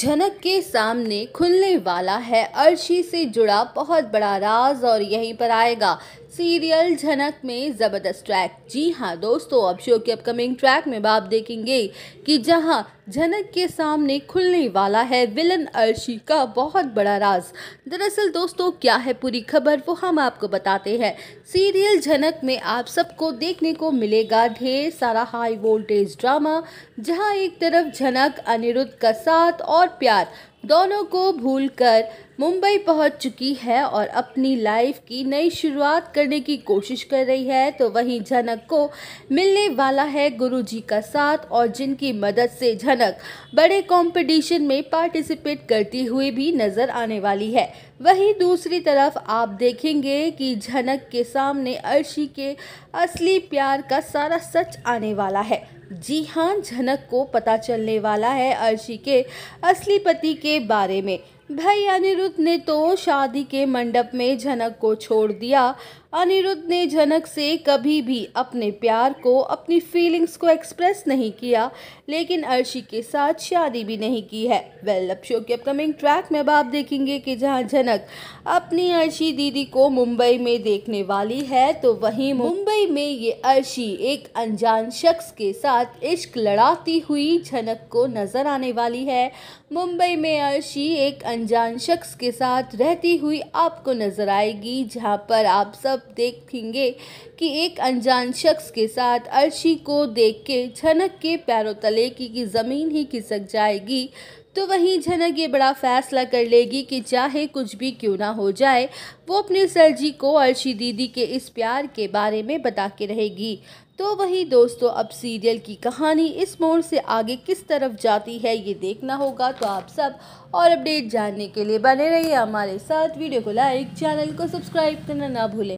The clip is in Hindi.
जनक के सामने खुलने वाला है अर्शी से जुड़ा बहुत बड़ा राज और यहीं पर आएगा सीरियल झनक में ज़बरदस्त ट्रैक जी हाँ दोस्तों अब शो के अपकमिंग ट्रैक में आप देखेंगे कि जहाँ झनक के सामने खुलने वाला है विलन अर्शी का बहुत बड़ा राज दरअसल दोस्तों क्या है पूरी खबर वो हम आपको बताते हैं सीरियल झनक में आप सबको देखने को मिलेगा ढेर सारा हाई वोल्टेज ड्रामा जहाँ एक तरफ झनक अनिरुद्ध का साथ और और प्यार दोनों को भूलकर मुंबई पहुंच चुकी है और अपनी लाइफ की नई शुरुआत करने की कोशिश कर रही है तो वहीं झनक को मिलने वाला है गुरुजी का साथ और जिनकी मदद से झनक बड़े कंपटीशन में पार्टिसिपेट करती हुई भी नज़र आने वाली है वहीं दूसरी तरफ आप देखेंगे कि झनक के सामने अर्शी के असली प्यार का सारा सच आने वाला है जी हाँ झनक को पता चलने वाला है अर्शी के असली पति के के बारे में भाई अनिरुद्ध ने तो शादी के मंडप में झनक को छोड़ दिया अनिरुद्ध ने झनक से कभी भी अपने प्यार को अपनी फीलिंग्स को एक्सप्रेस नहीं किया लेकिन अर्शी के साथ शादी भी नहीं की है वेल अब शो के अपकमिंग ट्रैक में अब आप देखेंगे कि जहां झनक अपनी अर्शी दीदी को मुंबई में देखने वाली है तो वहीं मुंबई में ये अर्शी एक अनजान शख्स के साथ इश्क लड़ाती हुई झनक को नज़र आने वाली है मुंबई में अर्शी एक अनजान शख्स के साथ रहती हुई आपको नज़र आएगी जहां पर आप सब देखेंगे कि एक अनजान शख्स के साथ अर्शी को देख के झनक के पैरों तले की, की ज़मीन ही खिसक जाएगी तो वहीं झनक ये बड़ा फैसला कर लेगी कि चाहे कुछ भी क्यों ना हो जाए वो अपने सर जी को अर्शी दीदी के इस प्यार के बारे में बता के रहेगी तो वही दोस्तों अब सीरियल की कहानी इस मोड़ से आगे किस तरफ जाती है ये देखना होगा तो आप सब और अपडेट जानने के लिए बने रहिए हमारे साथ वीडियो को लाइक चैनल को सब्सक्राइब करना ना भूलें